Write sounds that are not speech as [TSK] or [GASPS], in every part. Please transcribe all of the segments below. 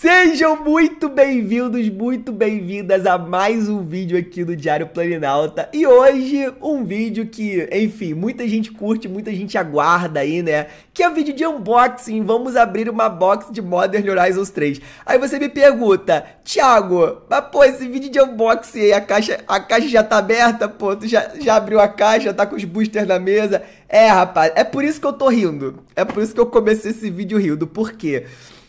Sejam muito bem-vindos, muito bem-vindas a mais um vídeo aqui do Diário Planinalta. E hoje um vídeo que, enfim, muita gente curte, muita gente aguarda aí, né? Que é o vídeo de unboxing. Vamos abrir uma box de Modern Horizons 3. Aí você me pergunta, Thiago, mas pô, esse vídeo de unboxing aí, a caixa, a caixa já tá aberta, pô, tu já, já abriu a caixa, tá com os boosters na mesa. É, rapaz, é por isso que eu tô rindo. É por isso que eu comecei esse vídeo rindo. Por quê?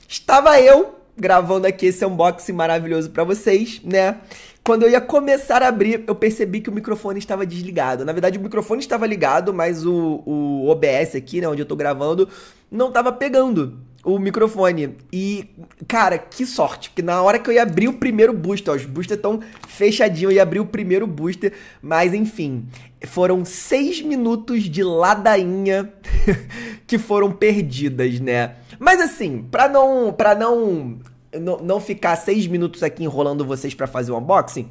Estava eu gravando aqui esse é unboxing maravilhoso para vocês, né? Quando eu ia começar a abrir, eu percebi que o microfone estava desligado. Na verdade, o microfone estava ligado, mas o, o OBS aqui, né, onde eu tô gravando, não estava pegando o microfone. E, cara, que sorte, porque na hora que eu ia abrir o primeiro booster, ó, os boosters estão fechadinhos, eu ia abrir o primeiro booster, mas enfim, foram seis minutos de ladainha [LAUGHS] que foram perdidas, né? Mas assim, pra não, pra não, não, não ficar seis minutos aqui enrolando vocês para fazer o unboxing,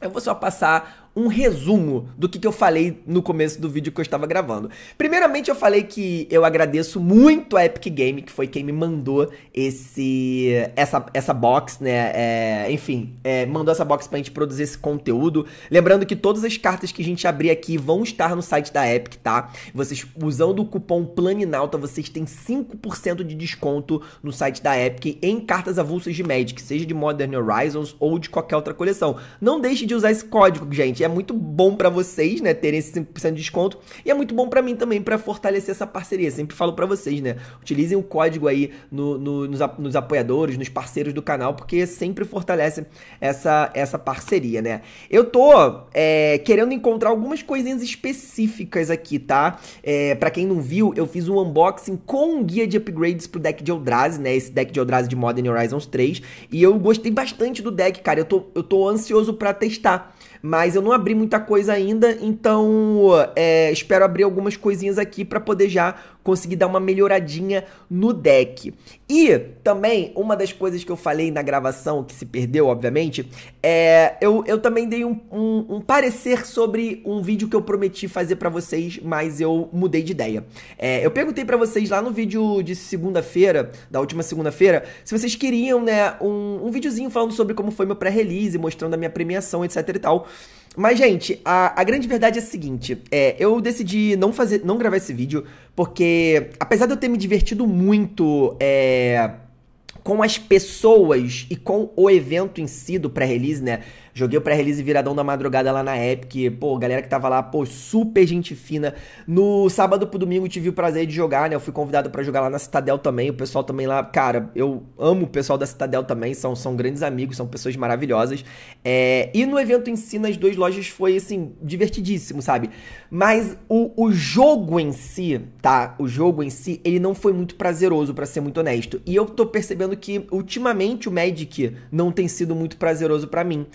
eu vou só passar um resumo do que, que eu falei no começo do vídeo que eu estava gravando. Primeiramente, eu falei que eu agradeço muito a Epic Game, que foi quem me mandou esse essa, essa box, né? É, enfim, é, mandou essa box pra gente produzir esse conteúdo. Lembrando que todas as cartas que a gente abrir aqui vão estar no site da Epic, tá? Vocês, usando o cupom PLANINAUTA, vocês têm 5% de desconto no site da Epic em cartas avulsas de Magic, seja de Modern Horizons ou de qualquer outra coleção. Não deixe de usar esse código, gente gente. É muito bom para vocês, né, terem esse 5% de desconto. E é muito bom para mim também, para fortalecer essa parceria. Sempre falo para vocês, né? Utilizem o código aí no, no, nos, nos apoiadores, nos parceiros do canal, porque sempre fortalece essa, essa parceria, né? Eu tô é, querendo encontrar algumas coisinhas específicas aqui, tá? É, para quem não viu, eu fiz um unboxing com um guia de upgrades pro deck de Eldrazi, né? Esse deck de Eldrazi de Modern Horizons 3. E eu gostei bastante do deck, cara. Eu tô, eu tô ansioso para testar. Mas eu não abri muita coisa ainda, então é, espero abrir algumas coisinhas aqui para poder já conseguir dar uma melhoradinha no deck. E também, uma das coisas que eu falei na gravação, que se perdeu, obviamente, é. Eu, eu também dei um, um, um parecer sobre um vídeo que eu prometi fazer para vocês, mas eu mudei de ideia. É, eu perguntei para vocês lá no vídeo de segunda-feira, da última segunda-feira, se vocês queriam, né, um, um videozinho falando sobre como foi meu pré-release, mostrando a minha premiação, etc e tal. Mas, gente, a, a grande verdade é a seguinte: é, eu decidi não fazer, não gravar esse vídeo, porque apesar de eu ter me divertido muito é, com as pessoas e com o evento em si do pré-release, né? Joguei o pré-release viradão da madrugada lá na Epic. Pô, galera que tava lá, pô, super gente fina. No sábado pro domingo tive o prazer de jogar, né? Eu fui convidado para jogar lá na Citadel também. O pessoal também lá, cara, eu amo o pessoal da Citadel também. São, são grandes amigos, são pessoas maravilhosas. É, e no evento em si, nas duas lojas, foi, assim, divertidíssimo, sabe? Mas o, o jogo em si, tá? O jogo em si, ele não foi muito prazeroso, para ser muito honesto. E eu tô percebendo que, ultimamente, o Magic não tem sido muito prazeroso para mim.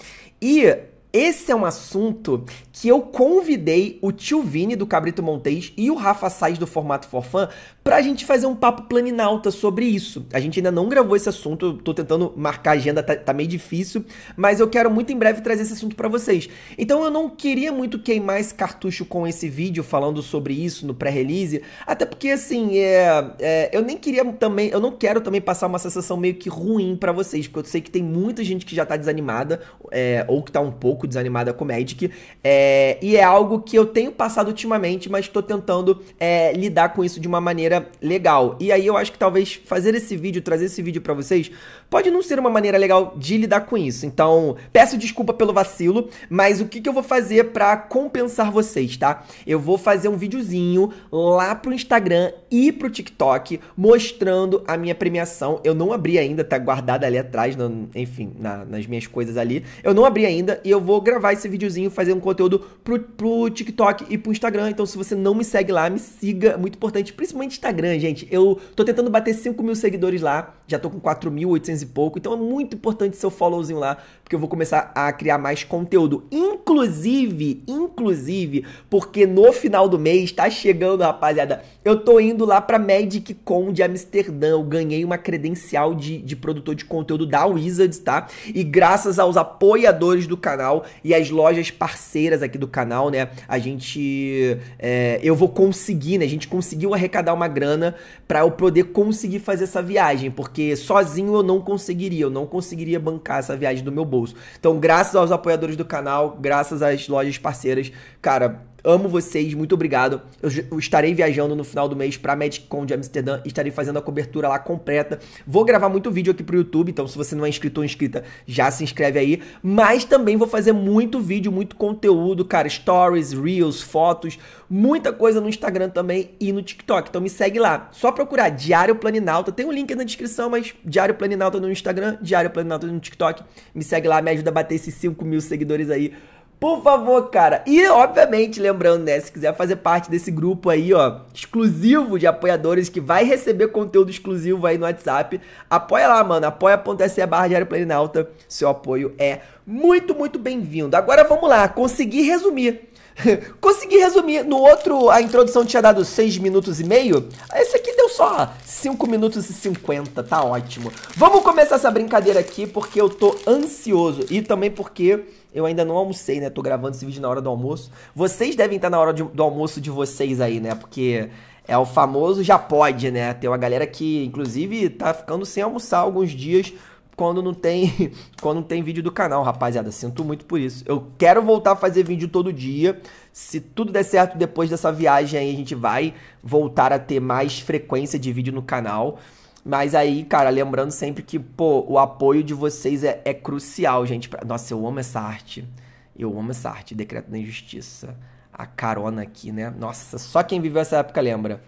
E esse é um assunto que eu convidei o tio Vini do Cabrito Montes e o Rafa Sais do Formato Forfã pra gente fazer um papo planinalta sobre isso. A gente ainda não gravou esse assunto, tô tentando marcar a agenda, tá, tá meio difícil, mas eu quero muito em breve trazer esse assunto para vocês. Então eu não queria muito queimar esse cartucho com esse vídeo falando sobre isso no pré-release, até porque assim, é, é, eu nem queria também, eu não quero também passar uma sensação meio que ruim para vocês, porque eu sei que tem muita gente que já tá desanimada é, ou que tá um pouco desanimada com Magic. É, e é algo que eu tenho passado ultimamente, mas estou tentando é, lidar com isso de uma maneira legal. E aí eu acho que talvez fazer esse vídeo, trazer esse vídeo para vocês, pode não ser uma maneira legal de lidar com isso. Então, peço desculpa pelo vacilo, mas o que, que eu vou fazer para compensar vocês, tá? Eu vou fazer um videozinho lá pro Instagram e pro TikTok mostrando a minha premiação. Eu não abri ainda, tá guardada ali atrás, no, enfim, na, nas minhas coisas ali. Eu não abri ainda e eu vou vou gravar esse videozinho, fazer um conteúdo pro, pro TikTok e pro Instagram. Então, se você não me segue lá, me siga. Muito importante, principalmente Instagram, gente. Eu tô tentando bater 5 mil seguidores lá, já tô com 4.800 e pouco. Então, é muito importante seu followzinho lá porque eu vou começar a criar mais conteúdo. Inclusive, inclusive, porque no final do mês tá chegando, rapaziada. Eu tô indo lá pra Magic Con de Amsterdã. Eu ganhei uma credencial de, de produtor de conteúdo da Wizards, tá? E graças aos apoiadores do canal e às lojas parceiras aqui do canal, né? A gente. É, eu vou conseguir, né? A gente conseguiu arrecadar uma grana para eu poder conseguir fazer essa viagem, porque sozinho eu não conseguiria, eu não conseguiria bancar essa viagem do meu bolso bolso. Então, graças aos apoiadores do canal, graças às lojas parceiras, cara, Amo vocês, muito obrigado. Eu estarei viajando no final do mês pra Magic Con de Amsterdã, estarei fazendo a cobertura lá completa. Vou gravar muito vídeo aqui pro YouTube, então se você não é inscrito ou inscrita, já se inscreve aí. Mas também vou fazer muito vídeo, muito conteúdo, cara, stories, reels, fotos, muita coisa no Instagram também e no TikTok. Então me segue lá. Só procurar Diário Planinalta, tem um link na descrição, mas Diário Planinalta no Instagram, Diário Planinalta no TikTok. Me segue lá, me ajuda a bater esses 5 mil seguidores aí por favor, cara. E, obviamente, lembrando, né? Se quiser fazer parte desse grupo aí, ó, exclusivo de apoiadores que vai receber conteúdo exclusivo aí no WhatsApp, apoia lá, mano. apoia.se barra Diário Planinalta. Seu apoio é muito, muito bem-vindo. Agora vamos lá, consegui resumir. [LAUGHS] consegui resumir. No outro, a introdução tinha dado 6 minutos e meio. Esse aqui deu só 5 minutos e 50. Tá ótimo. Vamos começar essa brincadeira aqui porque eu tô ansioso. E também porque eu ainda não almocei, né? Tô gravando esse vídeo na hora do almoço. Vocês devem estar tá na hora de, do almoço de vocês aí, né? Porque é o famoso já pode, né? Tem uma galera que, inclusive, tá ficando sem almoçar alguns dias quando não tem [LAUGHS] quando não tem vídeo do canal, rapaziada. Sinto muito por isso. Eu quero voltar a fazer vídeo todo dia. Se tudo der certo depois dessa viagem aí, a gente vai voltar a ter mais frequência de vídeo no canal. Mas aí, cara, lembrando sempre que, pô, o apoio de vocês é, é crucial, gente. Pra... Nossa, eu amo essa arte. Eu amo essa arte, Decreto da Injustiça. A carona aqui, né? Nossa, só quem viveu essa época lembra.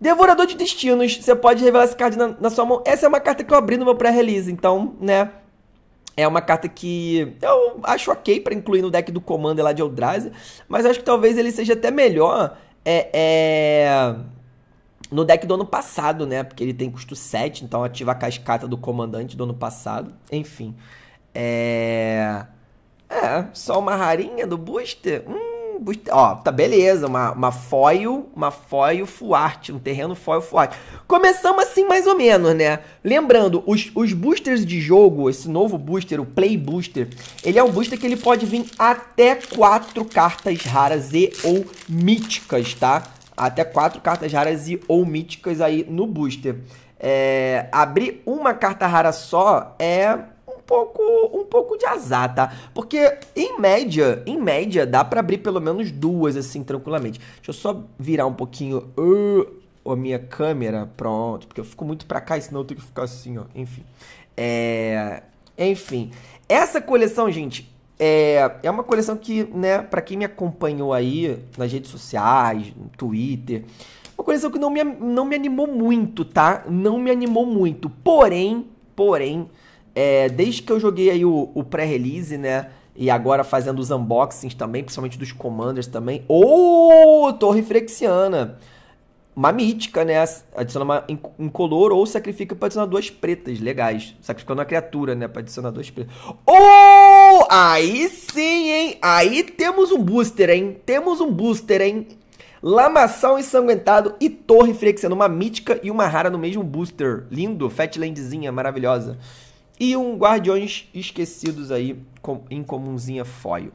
Devorador de Destinos, você pode revelar essa carta na, na sua mão. Essa é uma carta que eu abri no meu pré-release, então, né? É uma carta que eu acho ok para incluir no deck do Commander lá de Eldrazi, mas acho que talvez ele seja até melhor. é... é no deck do ano passado, né? Porque ele tem custo 7, então ativa a cascata do comandante do ano passado. Enfim. É. É, só uma rarinha do booster. Hum, booster. Ó, tá beleza. Uma, uma foil, uma foil fuarte, um terreno foil fuarte. Começamos assim mais ou menos, né? Lembrando, os, os boosters de jogo, esse novo booster, o Play Booster, ele é um booster que ele pode vir até quatro cartas raras e ou míticas, tá? até quatro cartas raras e ou míticas aí no booster. É, abrir uma carta rara só é um pouco, um pouco de azar, tá? Porque em média, em média dá para abrir pelo menos duas assim tranquilamente. Deixa eu só virar um pouquinho uh, a minha câmera, pronto, porque eu fico muito para cá, senão eu tenho que ficar assim, ó. Enfim. É, enfim, essa coleção, gente, é, é uma coleção que, né, para quem me acompanhou aí nas redes sociais, no Twitter, uma coleção que não me, não me animou muito, tá? Não me animou muito. Porém, porém, é, desde que eu joguei aí o, o pré-release, né? E agora fazendo os unboxings também, principalmente dos Commanders também. Ou oh, Torre Frexiana! Uma mítica, né? Adiciona uma incolor ou sacrifica para adicionar duas pretas. Legais. Sacrificando uma criatura, né? Para adicionar duas pretas. Ou! Oh! aí sim, hein? Aí temos um booster, hein? Temos um booster, hein? Lamaçal ensanguentado e torre flexando. Uma mítica e uma rara no mesmo booster. Lindo, Fatlandzinha, maravilhosa. E um Guardiões Esquecidos aí, com, em comunzinha foil.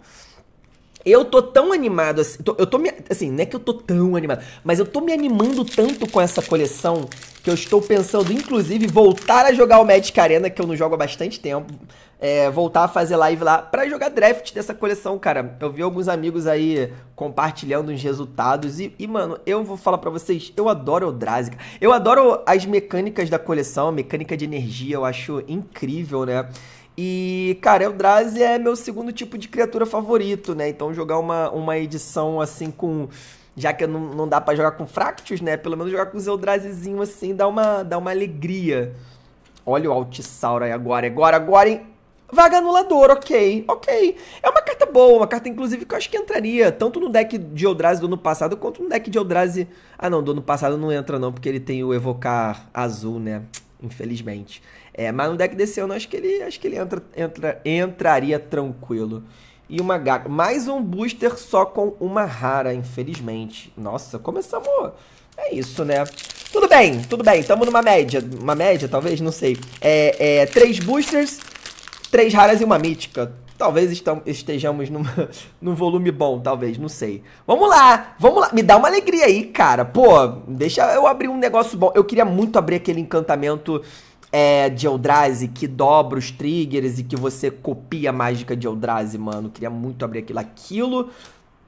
Eu tô tão animado assim. Tô, eu tô me, assim, não é que eu tô tão animado, mas eu tô me animando tanto com essa coleção que eu estou pensando, inclusive, voltar a jogar o Magic Arena, que eu não jogo há bastante tempo é, voltar a fazer live lá para jogar draft dessa coleção, cara. Eu vi alguns amigos aí compartilhando os resultados e, e mano, eu vou falar para vocês, eu adoro Eldrazica. Eu adoro as mecânicas da coleção, a mecânica de energia, eu acho incrível, né? E, cara, Eldrazi é meu segundo tipo de criatura favorito, né? Então jogar uma, uma edição assim com já que não, não dá para jogar com Fractus, né? Pelo menos jogar com Zeldrazizinho assim dá uma, dá uma alegria. Olha o Altisaur aí agora, agora, agora, hein? Vaga anulador, ok, ok. É uma carta boa, uma carta inclusive que eu acho que entraria tanto no deck de Eldrazi do ano passado quanto no deck de Eldrazi. Ah, não, do ano passado não entra não, porque ele tem o evocar azul, né? Infelizmente. É, mas no deck desse ano acho que ele acho que ele entra, entra entraria tranquilo. E uma gaga. Mais um booster só com uma rara, infelizmente. Nossa, começamos. É isso, né? Tudo bem, tudo bem. Tamo numa média. Uma média, talvez, não sei. É, é, três boosters três raras e uma mítica. Talvez estejamos numa, [LAUGHS] num volume bom, talvez, não sei. Vamos lá, vamos lá. Me dá uma alegria aí, cara. Pô, deixa eu abrir um negócio bom. Eu queria muito abrir aquele encantamento é, de Eldrazi que dobra os triggers e que você copia a mágica de Eldrazi, mano. Eu queria muito abrir aquilo. Aquilo,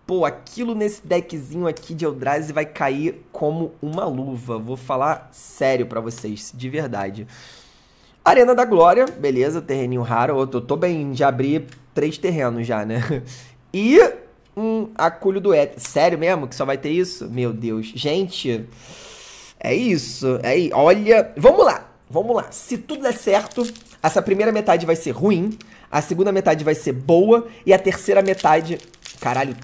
pô, aquilo nesse deckzinho aqui de Eldrazi vai cair como uma luva. Vou falar sério para vocês, de verdade. Arena da Glória, beleza, terreninho raro. Eu tô, tô bem, já abri três terrenos já, né? [LAUGHS] E um Aculho do Éter. Sério mesmo que só vai ter isso? Meu Deus. Gente, é isso. É, olha, vamos lá. Vamos lá. Se tudo der certo, essa primeira metade vai ser ruim, a segunda metade vai ser boa e a terceira metade, caralho,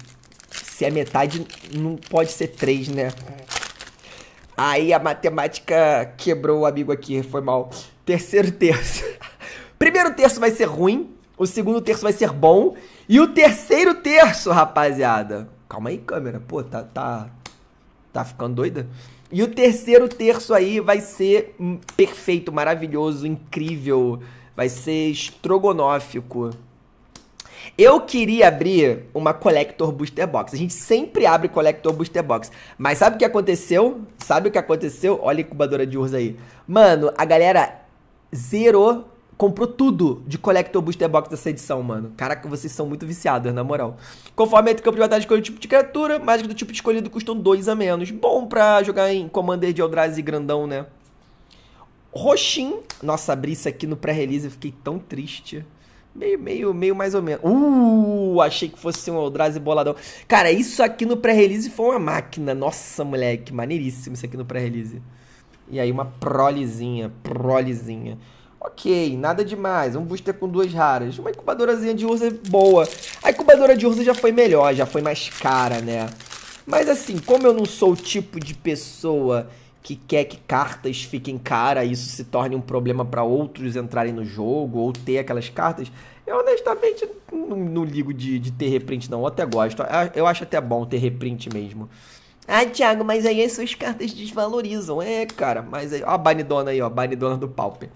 se é metade não pode ser três, né? É. Aí a matemática quebrou o amigo aqui, foi mal. Terceiro terço. [LAUGHS] Primeiro terço vai ser ruim, o segundo terço vai ser bom. E o terceiro terço, rapaziada. Calma aí, câmera. Pô, tá, tá, tá ficando doida? E o terceiro terço aí vai ser hum, perfeito, maravilhoso, incrível. Vai ser estrogonófico. Eu queria abrir uma Collector Booster Box. A gente sempre abre Collector Booster Box. Mas sabe o que aconteceu? Sabe o que aconteceu? Olha a incubadora de urso aí. Mano, a galera zerou, comprou tudo de Collector Booster Box dessa edição, mano. Caraca, vocês são muito viciados, na moral. Conforme o campo de batalha escolhe o tipo de criatura, mágica do tipo escolhido custam 2 a menos. Bom pra jogar em Commander de Eldrazi grandão, né? Roxin. Nossa, abri isso aqui no pré-release, eu fiquei tão triste. Meio, meio, meio mais ou menos. Uh, achei que fosse um Eldrazi boladão. Cara, isso aqui no pré-release foi uma máquina. Nossa, moleque, maneiríssimo isso aqui no pré-release. E aí uma prolezinha, prolezinha. Ok, nada demais. Um booster com duas raras. Uma incubadorazinha de ursa é boa. A incubadora de ursa já foi melhor, já foi mais cara, né? Mas assim, como eu não sou o tipo de pessoa que quer que cartas fiquem cara, isso se torne um problema para outros entrarem no jogo ou ter aquelas cartas, eu honestamente não, não ligo de, de ter reprint, não. Eu até gosto. Eu acho até bom ter reprint mesmo. Ah, Thiago, mas aí as suas cartas desvalorizam. É, cara, mas aí. Ó a banidona aí, ó. A banidona do Pauper.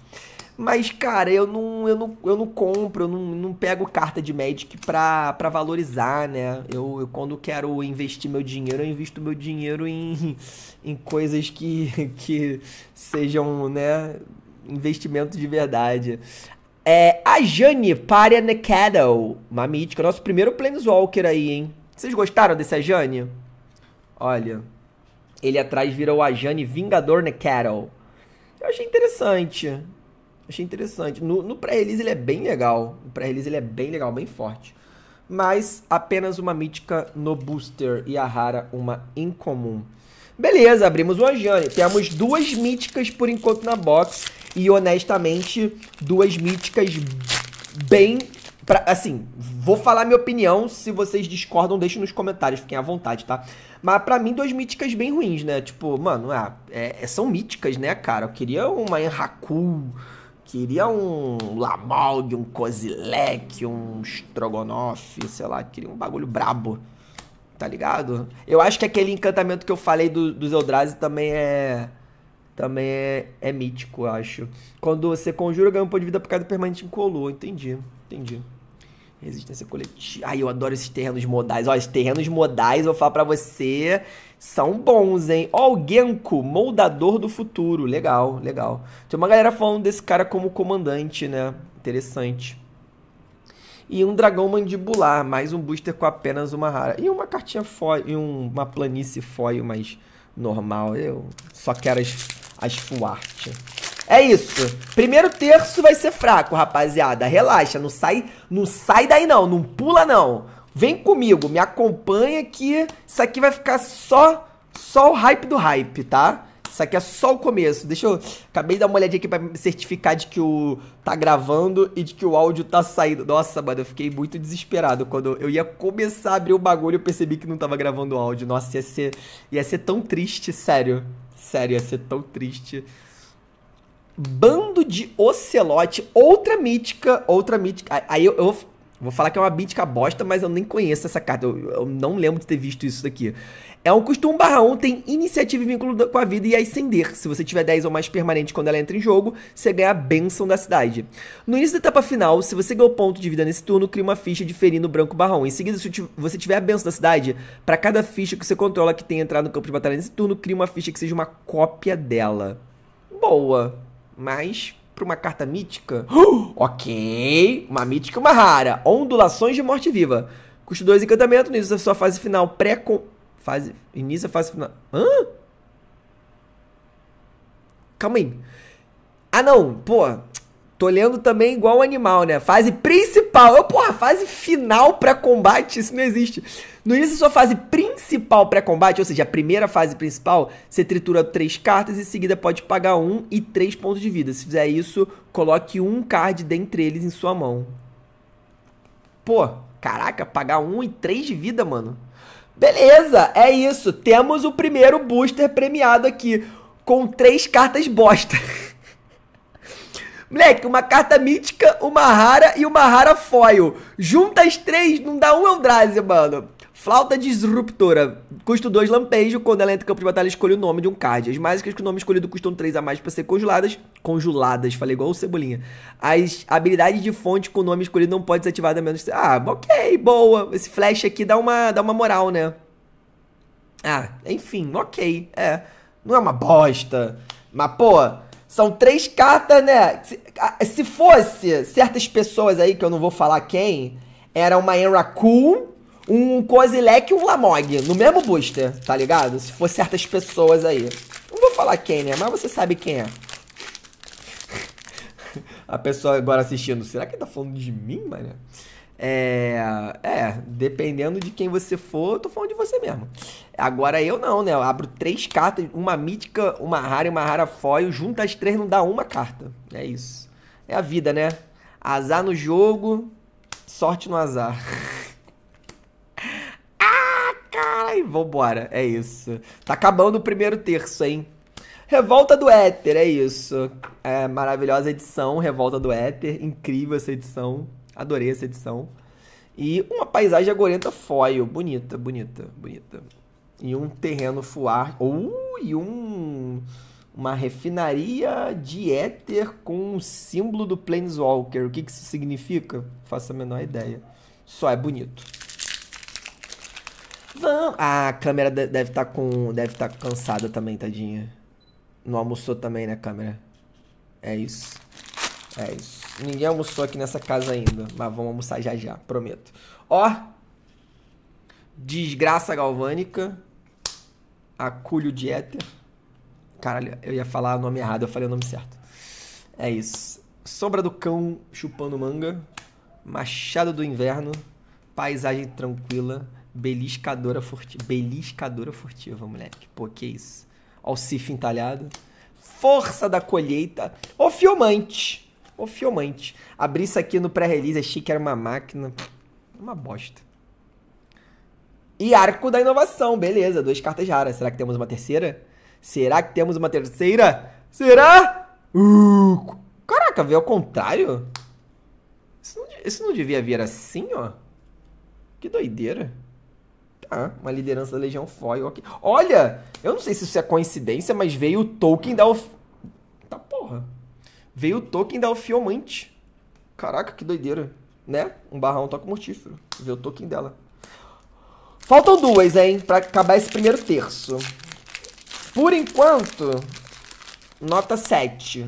Mas, cara, eu não, eu não, eu não compro, eu não, não pego carta de Magic pra, pra valorizar, né? Eu, eu, quando quero investir meu dinheiro, eu invisto meu dinheiro em, [LAUGHS] em coisas que, [LAUGHS] que sejam, né, investimento de verdade. É, a Jane Paria Necadal, uma mítica, nosso primeiro Planeswalker aí, hein? Vocês gostaram desse Jane? Olha, ele atrás virou o Ajane Vingador Necattle. Né, Eu achei interessante. Achei interessante. No, no pré-release ele é bem legal. No pré-release ele é bem legal, bem forte. Mas apenas uma mítica no booster e a rara uma incomum. Beleza, abrimos o Ajane. Temos duas míticas por enquanto na box. E honestamente, duas míticas bem Pra, assim, vou falar minha opinião. Se vocês discordam, deixem nos comentários, fiquem à vontade, tá? Mas para mim, duas míticas bem ruins, né? Tipo, mano, ah, é, é, são míticas, né, cara? Eu queria uma Enraku, queria um Lamog, um Kozilek, um Strogonoff, sei lá, queria um bagulho brabo, tá ligado? Eu acho que aquele encantamento que eu falei do, dos Eldrazi também é também é, é mítico, eu acho. Quando você conjura, ganha um ponto de vida por causa do permanente incolor. Entendi, entendi. Resistência coletiva. Ai, eu adoro esses terrenos modais. Ó, esses terrenos modais, vou falar pra você, são bons, hein? Ó, o Genko, moldador do futuro. Legal, legal. Tem uma galera falando desse cara como comandante, né? Interessante. E um dragão mandibular, mais um booster com apenas uma rara. E uma cartinha foil, e um, uma planície foil mais normal. Eu só quero as, as full art. É isso. Primeiro terço vai ser fraco, rapaziada. Relaxa, não sai, não sai daí não, não pula não. Vem comigo, me acompanha que isso aqui vai ficar só só o hype do hype, tá? Isso aqui é só o começo. Deixa eu acabei de dar uma olhadinha aqui para me certificar de que o tá gravando e de que o áudio tá saindo. Nossa, mano, eu fiquei muito desesperado quando eu ia começar a abrir o bagulho, eu percebi que não tava gravando o áudio. Nossa, ia ser ia ser tão triste, sério. Sério, ia ser tão triste. Bando de Ocelote, outra mítica, outra mítica. Aí eu, eu, vou falar que é uma mítica bosta, mas eu nem conheço essa carta. Eu, eu não lembro de ter visto isso daqui. É um custo 1 barra 1, tem iniciativa e vínculo com a vida e ascender. Se você tiver 10 ou mais permanente quando ela entra em jogo, você ganha a benção da cidade. No início da etapa final, se você ganhou ponto de vida nesse turno, cria uma ficha de ferino branco barra 1. Em seguida, se você tiver a benção da cidade, para cada ficha que você controla que tem entrado no campo de batalha nesse turno, cria uma ficha que seja uma cópia dela. Boa. Mas para uma carta mítica. [GASPS] ok, uma mítica e uma rara. Ondulações de morte viva. Custo 2 encantamento, inicia sua fase final pré com fase inicia a fase final. Hã? Calma aí. Ah não, pô, Tô lendo também igual animal, né? Fase principal. Oh, porra, fase final pré-combate, isso não existe. No início, sua fase principal pré-combate, ou seja, a primeira fase principal, você tritura três cartas e em seguida pode pagar um e três pontos de vida. Se fizer isso, coloque um card dentre eles em sua mão. Pô, caraca, pagar um e três de vida, mano. Beleza, é isso. Temos o primeiro booster premiado aqui, com três cartas bosta. [LAUGHS] Moleque, uma carta mítica, uma rara e uma rara foil. Junta as três, não dá um Eldrazi, mano. Flauta Disruptora. Custo 2 lampejo. Quando ela entra em campo de batalha, escolhe o nome de um card. As mágicas que o nome escolhido custam 3 a mais para ser congeladas. Conjuladas, falei igual o Cebolinha. As habilidades de fonte com o nome escolhido não pode ser ativada menos. Ah, ok, boa. Esse flash aqui dá uma, dá uma moral, né? Ah, enfim, ok. É. Não é uma bosta. Mas, pô, são três cartas, né? Se, se, fosse certas pessoas aí, que eu não vou falar quem, era uma Enracoon, um Kozilek e um Lamog, no mesmo booster, tá ligado? Se fosse certas pessoas aí. Não vou falar quem, né? Mas você sabe quem é. [LAUGHS] A pessoa agora assistindo, será que ele tá falando de mim, mano? É, é, dependendo de quem você for, eu tô falando de você mesmo. Agora eu não, né? Eu abro três cartas, uma mítica, uma rara e uma rara foil, junta as três não dá uma carta. É isso. É a vida, né? Azar no jogo, sorte no azar. [LAUGHS] ah, caralho, vambora. É isso. Tá acabando o primeiro terço, hein? Revolta do Éter, é isso. É, maravilhosa edição, Revolta do Éter. Incrível essa edição. Adorei essa edição. E uma paisagem agorenta foil. Bonita, bonita, bonita. E um terreno fuar. Uh, e um. Uma refinaria de éter com o símbolo do Planeswalker. O que, que isso significa? Faço a menor ideia. Só é bonito. Vamos. Ah, a câmera deve estar tá com. Deve estar tá cansada também, tadinha. Não almoçou também, né, câmera? É isso. É isso. Ninguém almoçou aqui nessa casa ainda, mas vamos almoçar já já, prometo. Ó, desgraça galvânica, aculho de éter. Caralho, eu ia falar o nome errado, eu falei o nome certo. É isso. Sombra do cão chupando manga, machado do inverno, paisagem tranquila, beliscadora furtiva. Beliscadora furtiva, moleque. Pô, que isso. Alcife entalhado. Força da colheita, o fiomante o Fiomante. Abri isso aqui no pré-release, achei que era uma máquina. Uma bosta. E Arco da Inovação, beleza. Duas cartas raras. Será que temos uma terceira? Será que temos uma terceira? Será? Uh, caraca, veio ao contrário? Isso não, isso não devia vir assim, ó. Que doideira. Tá, uma liderança da Legião Foil aqui. Olha, eu não sei se isso é coincidência, mas veio o Tolkien da... Of... Tá porra veio o token da Alfiomante. Caraca, que doideira. Né? Um barrão um toque mortífero. Veio o token dela. Faltam duas, hein? Pra acabar esse primeiro terço. Por enquanto, nota 7.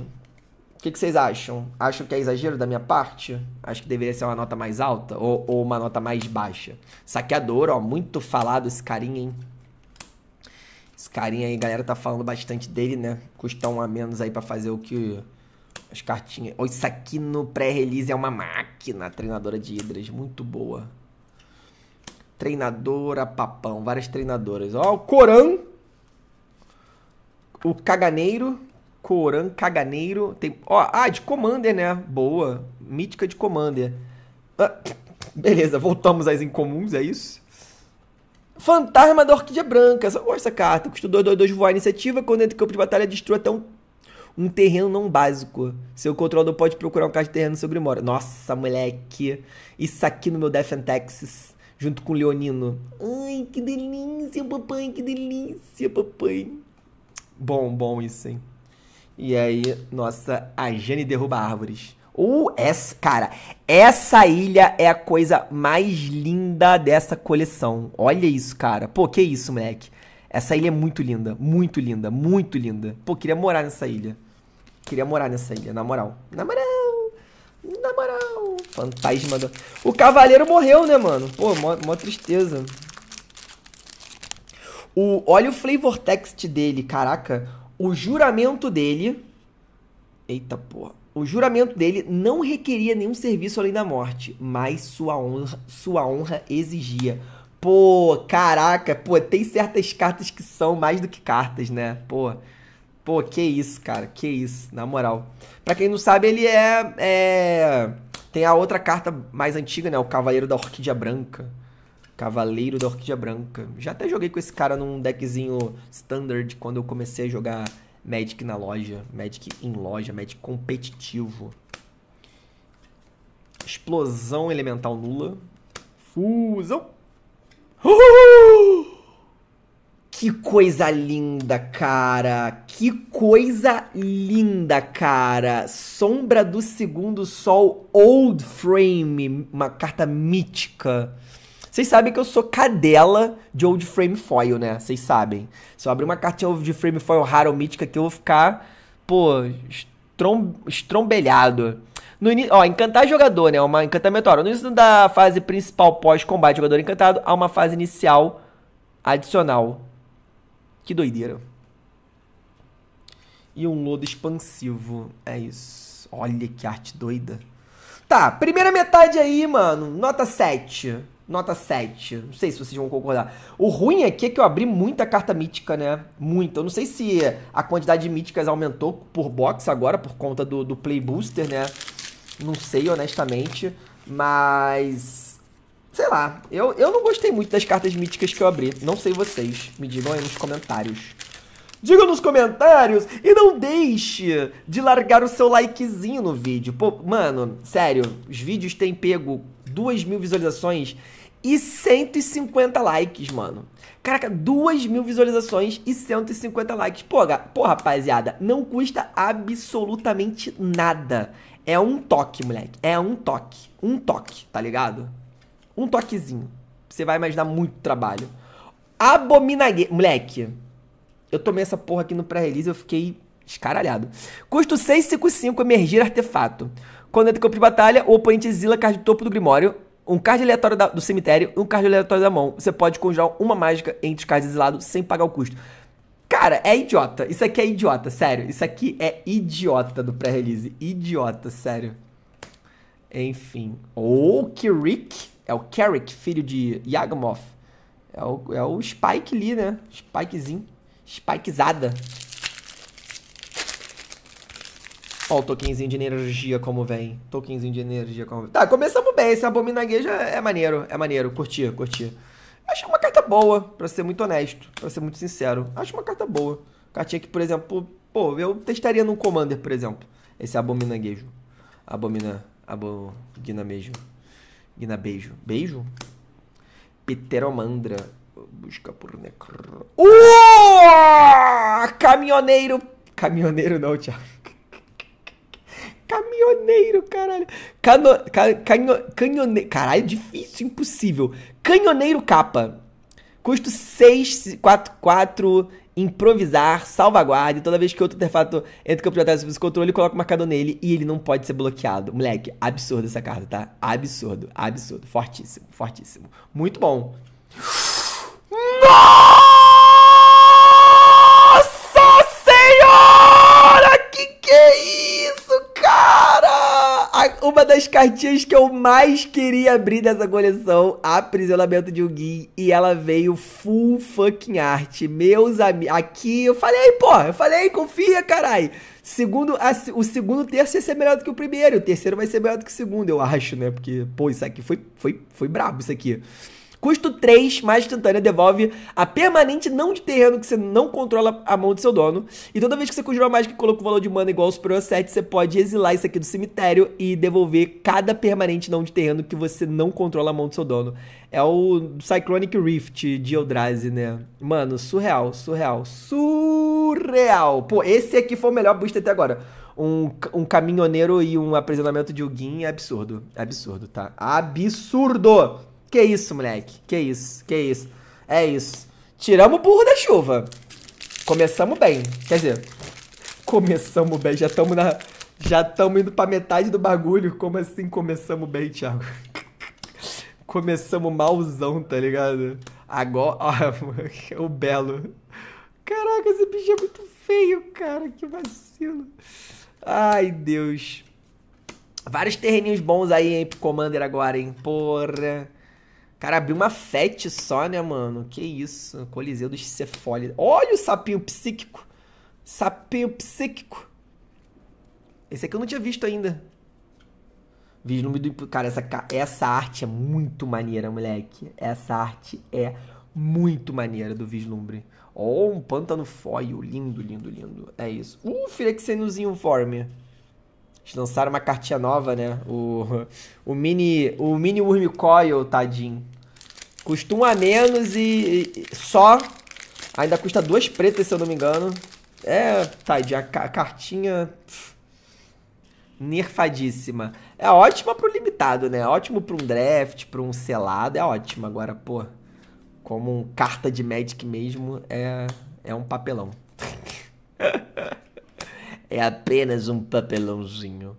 O que, que, vocês acham? Acham que é exagero da minha parte? Acho que deveria ser uma nota mais alta ou, ou uma nota mais baixa. Saqueador, ó, muito falado esse carinha, hein? Esse carinha aí, galera tá falando bastante dele, né? Custa um a menos aí para fazer o que as cartinhas. Oh, isso aqui no pré-release é uma máquina, treinadora de hidras, muito boa. Treinadora papão, várias treinadoras. Ó, o Coran. O Caganeiro. Coran, Caganeiro. Tem, ó, ah, de Commander, né? Boa. Mítica de Commander. Ah, beleza, voltamos às incomuns, é isso? Fantasma da Orquídea Branca. Só gosto dessa carta. custo 2, 2, 2, voar iniciativa. Quando entra em campo de batalha, destrua até um um terreno não básico. Seu controlador pode procurar um caixa de terreno no seu Grimório. Nossa, moleque. Isso aqui no meu Death and Texas. Junto com o Leonino. Ai, que delícia, papai. Que delícia, papai. Bom, bom isso, hein? E aí, nossa, a Jane derruba árvores. uh, essa, cara, essa ilha é a coisa mais linda dessa coleção. Olha isso, cara. Pô, que isso, moleque. Essa ilha é muito linda, muito linda, muito linda. Pô, queria morar nessa ilha. Queria morar nessa ilha, na moral. Na moral! Na moral! Fantasma do... O cavaleiro morreu, né, mano? Pô, mó, mó tristeza. O, olha o flavor text dele, caraca. O juramento dele... Eita porra. O juramento dele não requeria nenhum serviço além da morte, mas sua honra, sua honra exigia. Pô, caraca, pô, tem certas cartas que são mais do que cartas, né? Pô, Pô, que isso, cara, que isso, na moral. Pra quem não sabe, ele é, é... Tem a outra carta mais antiga, né? O Cavaleiro da Orquídea Branca. Cavaleiro da Orquídea Branca. Já até joguei com esse cara num deckzinho standard quando eu comecei a jogar Magic na loja. Magic em loja, Magic competitivo. Explosão elemental nula. Fusão. Uhul! Que coisa linda, cara! Que coisa linda, cara! Sombra do Segundo Sol, Old Frame, uma carta mítica. Vocês sabem que eu sou cadela de Old Frame Foil, né? Vocês sabem. Se eu abrir uma carta de Frame Foil rara ou mítica que eu vou ficar, pô, estrom estrombelhado. No início, ó, encantar jogador, né? É uma encantamento. Ó, no início da fase principal pós-combate jogador encantado, há uma fase inicial adicional que doideira. E um lodo expansivo. É isso. Olha que arte doida. Tá, primeira metade aí, mano. Nota 7. Nota 7. Não sei se vocês vão concordar. O ruim aqui é que eu abri muita carta mítica, né? Muita. Eu não sei se a quantidade de míticas aumentou por box agora, por conta do, do Play Booster, né? Não sei, honestamente. Mas Sei lá, eu, eu não gostei muito das cartas míticas que eu abri. Não sei vocês. Me digam aí nos comentários. Diga nos comentários e não deixe de largar o seu likezinho no vídeo. Pô, mano, sério, os vídeos têm pego 2 mil visualizações e 150 likes, mano. Caraca, 2 mil visualizações e 150 likes. pô, rapaziada, não custa absolutamente nada. É um toque, moleque. É um toque. Um toque, tá ligado? Um toquezinho. Você vai imaginar muito trabalho. Abominague, Moleque, eu tomei essa porra aqui no pré-release e eu fiquei escaralhado. Custo 655, emergir artefato. Quando entra em campo de batalha, o oponente exila card do topo do Grimório, um card aleatório da, do cemitério e um card aleatório da mão. Você pode conjurar uma mágica entre os cards exilados sem pagar o custo. Cara, é idiota. Isso aqui é idiota, sério. Isso aqui é idiota do pré-release. Idiota, sério. Enfim. Oh, que Rick. É o Carrick, filho de Yagmoth. É o, é o Spike Lee, né? Spikezinho. Spikezada. Ó, o tokenzinho de energia como vem. Tokenzinho de energia como vem. Tá, começamos bem. Esse abominagueja é maneiro, é maneiro. Curti, curti. Acho uma carta boa, pra ser muito honesto, pra ser muito sincero. Acho uma carta boa. Cartinha que, por exemplo, pô, eu testaria num Commander, por exemplo. Esse abominaguejo. Abomina, abomina mesmo. Guina Beijo. Beijo? Pteromandra. Busca por necro. Uh! Caminhoneiro! Caminhoneiro não, Thiago. Caminhoneiro, caralho. Cano, ca, canho, canhone, caralho, difícil, impossível. Canhoneiro capa. Custo 644 improvisar, salvaguarde. Toda vez que outro artefato entra em campo de batalha sob controle, coloca o marcador nele e ele não pode ser bloqueado. Moleque, absurdo essa carta, tá? Absurdo, absurdo. Fortíssimo, fortíssimo. Muito bom. Nossa! [LAUGHS] uma das cartinhas que eu mais queria abrir dessa coleção, Aprisionamento de Ugin, e ela veio full fucking art. Meus amigos, aqui eu falei, pô, eu falei, confia, carai. Segundo, a, o segundo terço ia ser melhor do que o primeiro, o terceiro vai ser melhor do que o segundo, eu acho, né? Porque, pô, isso aqui foi, foi, foi brabo, isso aqui. Custo 3, mais instantânea, devolve a permanente não de terreno que você não controla a mão do seu dono. E toda vez que você conjura uma mágica e coloca o valor de mana igual ao superior a 7, você pode exilar isso aqui do cemitério e devolver cada permanente não de terreno que você não controla a mão do seu dono. É o Cyclonic Rift de Eldrazi, né? Mano, surreal, surreal, surreal. Pô, esse aqui foi o melhor boost até agora. Um, um caminhoneiro e um aprisionamento de Ugin é absurdo. É absurdo, tá? Absurdo! Que isso, moleque. Que isso, que isso. É isso. Tiramos o burro da chuva. Começamos bem. Quer dizer, começamos bem. Já estamos na. Já estamos indo pra metade do bagulho. Como assim começamos bem, Thiago? [LAUGHS] começamos malzão, tá ligado? Agora. Ó, [LAUGHS] o belo. Caraca, esse bicho é muito feio, cara. Que vacilo. Ai, Deus. Vários terreninhos bons aí, hein, pro Commander agora, hein? Porra. Cara, abriu uma fete só, né, mano? Que isso. Coliseu dos Cefólides. Olha o sapinho psíquico. Sapinho psíquico. Esse aqui eu não tinha visto ainda. Vislumbre do... Cara, essa, essa arte é muito maneira, moleque. Essa arte é muito maneira do vislumbre. Ó, oh, um pântano foil. Lindo, lindo, lindo. É isso. Uh, Firexenozinho forme. Eles lançaram uma cartinha nova, né? O, o mini o mini Coil, tadinho. Custa um a menos e, e só. Ainda custa duas pretas, se eu não me engano. É, tadinho, a, cartinha... Pff, nerfadíssima. É ótima pro limitado, né? É ótimo pra um draft, pra um selado, é ótimo. Agora, pô, como um carta de Magic mesmo, é, é um papelão. É apenas um papelãozinho.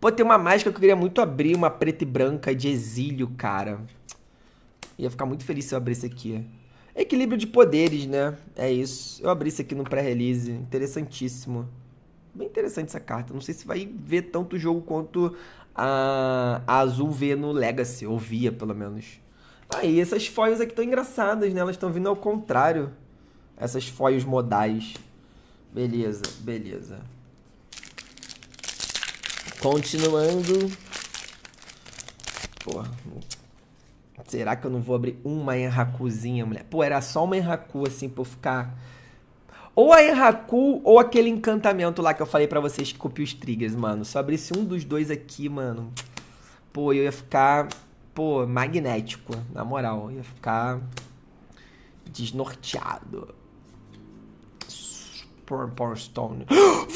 Pô, tem uma mágica que eu queria muito abrir, uma preta e branca de exílio, cara. Ia ficar muito feliz se eu abrisse aqui. Equilíbrio de poderes, né? É isso. Eu abri isso aqui no pré-release. Interessantíssimo. Bem interessante essa carta. Não sei se vai ver tanto o jogo quanto a, a Azul vê no Legacy. Ou via, pelo menos. Aí, essas foias aqui estão engraçadas, né? Elas estão vindo ao contrário. Essas foias modais. Beleza, beleza. Continuando. Porra. Será que eu não vou abrir uma enracuzinha, mulher? Pô, era só uma enracu, assim, pra eu ficar... Ou a enracu ou aquele encantamento lá que eu falei para vocês que copia os triggers, mano. Se eu abrisse um dos dois aqui, mano... Pô, eu ia ficar... Pô, magnético, na moral. Eu ia ficar... Desnorteado. Power Stone. [GASPS] Vamos!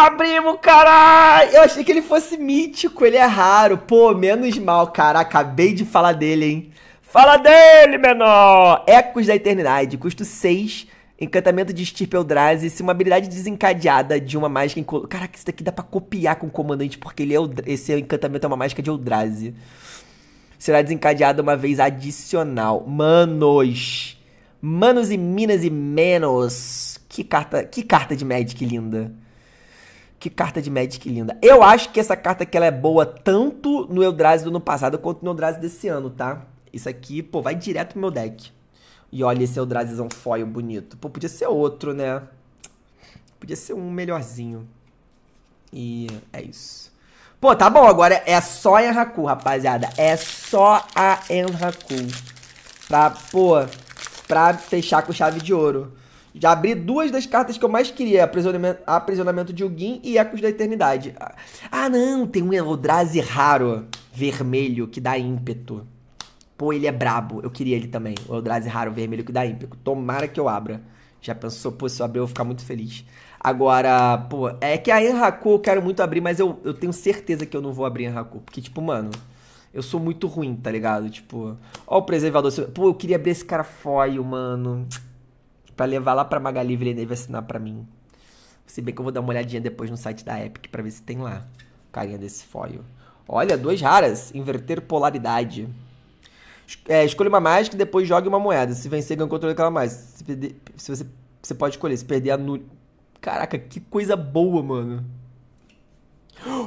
Abrimos, caralho! Eu achei que ele fosse mítico, ele é raro. Pô, menos mal, cara. Acabei de falar dele, hein? Fala dele, menor! Ecos da Eternidade, custo 6. Encantamento de Stirpe Eldrazi, se uma habilidade desencadeada de uma mágica em Caraca, isso daqui dá pra copiar com o comandante, porque ele é esse encantamento é uma mágica de Eldrazi. Será desencadeada uma vez adicional. Manos! Manos e Minas e Menos. Que carta, que carta de Magic linda. Que carta de Magic linda. Eu acho que essa carta aqui ela é boa tanto no Eldrazi do ano passado quanto no Eldrazi desse ano, tá? Isso aqui, pô, vai direto pro meu deck. E olha esse Eldrazizão é foil bonito. Pô, podia ser outro, né? Podia ser um melhorzinho. E é isso. Pô, tá bom, agora é só Enhaku, rapaziada. É só a Enhaku. Pra, pô, para fechar com chave de ouro. Já abri duas das cartas que eu mais queria: Aprisionamento, aprisionamento de Ugin e Ecos da Eternidade. Ah, ah, não, tem um Eldrazi raro, vermelho, que dá ímpeto. Pô, ele é brabo. Eu queria ele também. O Eldrazi raro, vermelho, que dá ímpeto. Tomara que eu abra. Já pensou, pô, se eu abrir eu vou ficar muito feliz. Agora, pô, é que a Enraku eu quero muito abrir, mas eu, eu tenho certeza que eu não vou abrir Enraku. Porque, tipo, mano, eu sou muito ruim, tá ligado? Tipo, ó o preservador. Pô, eu queria abrir esse cara foil, mano. [TSK] Pra levar lá pra Magali Villeneuve assinar pra mim. Se bem que eu vou dar uma olhadinha depois no site da Epic pra ver se tem lá. Carinha desse foil. Olha, duas raras. Inverter polaridade. É, escolha uma mágica e depois jogue uma moeda. Se vencer, ganha o controle daquela mágica. Se, perder, se você, você pode escolher. Se perder, anule. Caraca, que coisa boa, mano.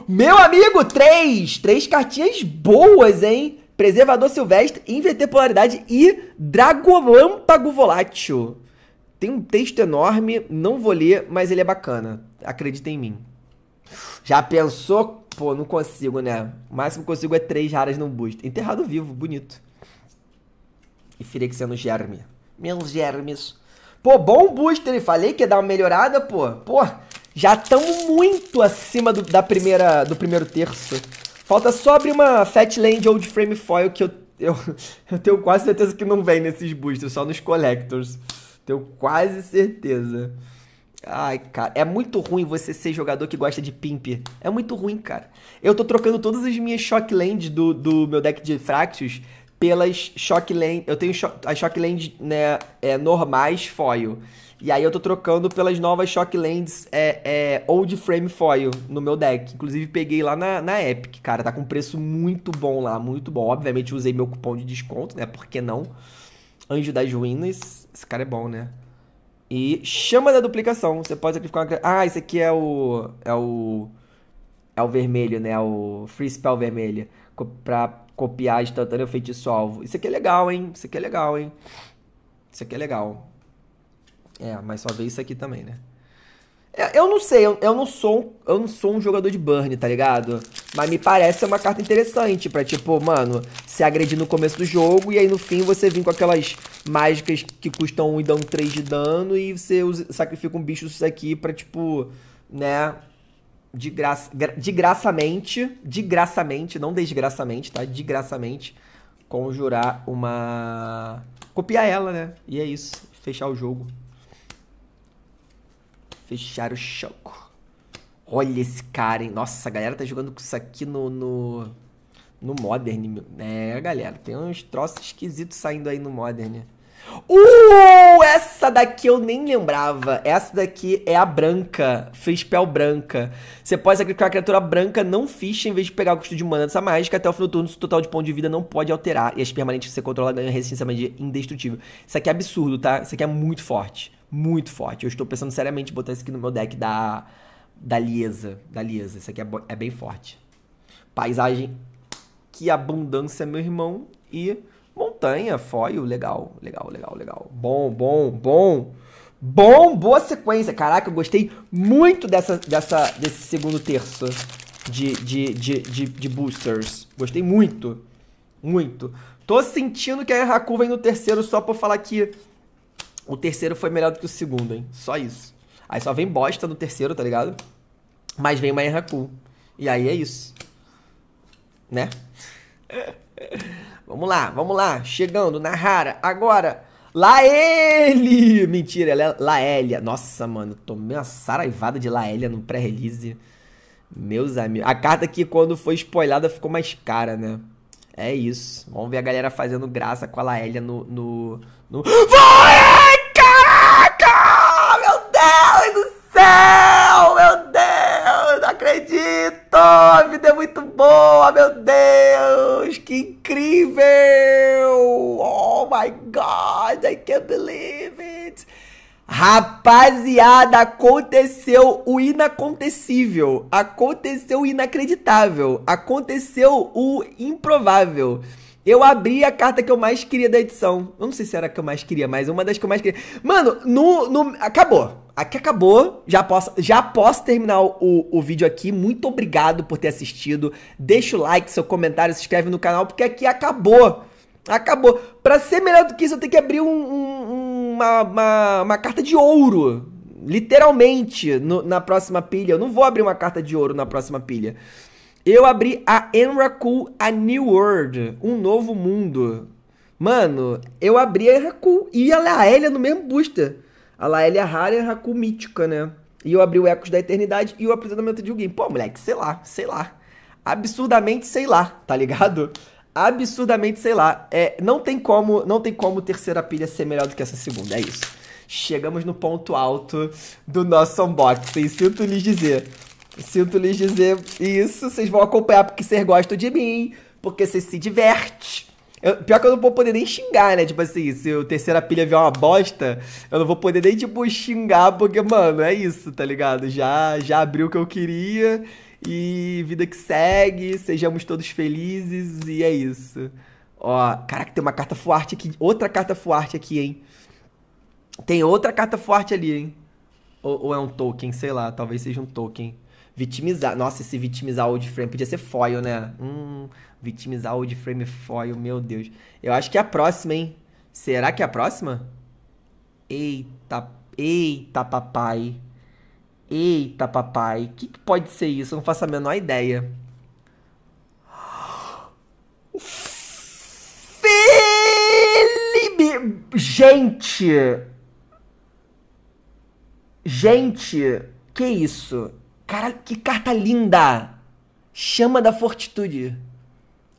Meu amigo, três! Três cartinhas boas, hein? Preservador Silvestre, Inverter Polaridade e Dragolâmpago Volátil. Tem um texto enorme, não vou ler, mas ele é bacana. Acredita em mim. Já pensou? Pô, não consigo, né? O máximo que consigo é três raras no boost. Enterrado vivo, bonito. E Firexiano Germe. Meus germes. Pô, bom booster. Falei que ia dar uma melhorada, pô. Pô, já estamos muito acima do, da primeira, do primeiro terço. Falta só abrir uma Fatland Old Frame Foil que eu, eu, [LAUGHS] eu tenho quase certeza que não vem nesses boosters, só nos Collectors. Tenho quase certeza. Ai, cara, é muito ruim você ser jogador que gosta de pimp. É muito ruim, cara. Eu tô trocando todas as minhas Shocklands do, do meu deck de Fractus pelas Shocklands... Eu tenho as Shocklands né, é, normais foil. E aí eu tô trocando pelas novas Shocklands é, é, Old Frame Foil no meu deck. Inclusive peguei lá na, na Epic, cara. Tá com preço muito bom lá, muito bom. Obviamente usei meu cupom de desconto, né? Por que não? Anjo das Ruínas. Esse cara é bom, né? E chama da duplicação. Você pode sacrificar uma... Ah, esse aqui é o... É o... É o vermelho, né? É o Free Spell vermelho. Pra copiar instantâneo feitiço alvo. Isso aqui é legal, hein? Isso aqui é legal, hein? Isso aqui é legal. É, mas só vê isso aqui também, né? É, eu não sei, eu, eu, não sou, eu não sou um jogador de burn, tá ligado? Mas me parece uma carta interessante pra, tipo, mano, se agredir no começo do jogo e aí no fim você vir com aquelas mágicas que custam 1 e dão 3 de dano e você usa, sacrifica um bicho isso aqui pra, tipo, né, de graça, de graçamente, de graçamente, não desgraçamente, tá? De graçamente conjurar uma copiar ela, né? E é isso, fechar o jogo. Fechar o choco. Olha esse cara, hein? Nossa, a galera tá jogando com isso aqui no, no, no Modern. É, galera, tem uns troços esquisitos saindo aí no Modern. Uh! Essa daqui eu nem lembrava. Essa daqui é a branca. Fez pel branca. Você pode sacrificar a criatura branca não ficha em vez de pegar o custo de mana dessa mágica. Até o final do turno, seu total de ponto de vida não pode alterar. E as permanentes que você controla ganham resistência magia é indestrutível. Isso aqui é absurdo, tá? Isso aqui é muito forte muito forte. Eu estou pensando seriamente em botar isso aqui no meu deck da, da Liesa. Da Liesa. Isso aqui é, é bem forte. Paisagem. Que abundância, meu irmão. E montanha, foil. Legal, legal, legal, legal. Bom, bom, bom. Bom, boa sequência. Caraca, eu gostei muito dessa, dessa, desse segundo terço de, de, de, de, de boosters. Gostei muito. Muito. Tô sentindo que a Haku vem no terceiro só pra falar que o terceiro foi melhor do que o segundo, hein? Só isso. Aí só vem bosta no terceiro, tá ligado? Mas vem Mayan Haku. E aí é isso. Né? [LAUGHS] vamos lá, vamos lá. Chegando, na rara. agora. Laele! Mentira, ela é Laélia. Nossa, mano, tomei uma saraivada de Laélia no pré-release. Meus amigos. A carta que quando foi spoilada ficou mais cara, né? É isso. Vamos ver a galera fazendo graça com a Laélia no. no, no... Vai! Caraca! Meu Deus do céu! Meu Deus! Não acredito! A vida é muito boa, meu Deus! Que incrível! Oh my god! I can't believe! Rapaziada, aconteceu o inacontecível, aconteceu o inacreditável, aconteceu o improvável. Eu abri a carta que eu mais queria da edição. Eu não sei se era a que eu mais queria, mas é uma das que eu mais queria. Mano, no, no acabou. Aqui acabou. Já posso, já posso terminar o, o vídeo aqui. Muito obrigado por ter assistido. Deixa o like, seu comentário, se inscreve no canal, porque aqui acabou. Acabou. Pra ser melhor do que isso, eu tenho que abrir um, um, um uma, uma, uma carta de ouro, literalmente, no, na próxima pilha. Eu não vou abrir uma carta de ouro na próxima pilha. Eu abri a Enraku A New World, um novo mundo. Mano, eu abri a Enraku e a Laélia no mesmo booster. A Laélia é rara e a Enraku mítica, né? E eu abri o Ecos da Eternidade e o apresentamento de alguém. Pô, moleque, sei lá, sei lá. Absurdamente sei lá, tá ligado? absurdamente, sei lá, é, não tem como, não tem como terceira pilha ser melhor do que essa segunda, é isso. Chegamos no ponto alto do nosso unboxing, sinto lhes dizer. Sinto lhes dizer isso, vocês vão acompanhar porque vocês gostam de mim, porque vocês se divertem eu, pior que eu não vou poder nem xingar, né? Tipo assim, se o terceira pilha vier uma bosta, eu não vou poder nem, tipo, xingar, porque, mano, é isso, tá ligado? Já, já abriu o que eu queria e vida que segue, sejamos todos felizes e é isso. Ó, caraca, tem uma carta forte aqui, outra carta forte aqui, hein? Tem outra carta forte ali, hein? Ou, ou é um token, sei lá, talvez seja um token. Vitimizar. Nossa, esse vitimizar old frame podia ser foil, né? Hum, vitimizar old frame é foil, meu Deus. Eu acho que é a próxima, hein? Será que é a próxima? Eita, eita, papai. Eita, papai. O que, que, pode ser isso? Eu não faço a menor ideia. [GASPS] Felipe! Gente! Gente, que isso? Caralho, que carta linda! Chama da Fortitude.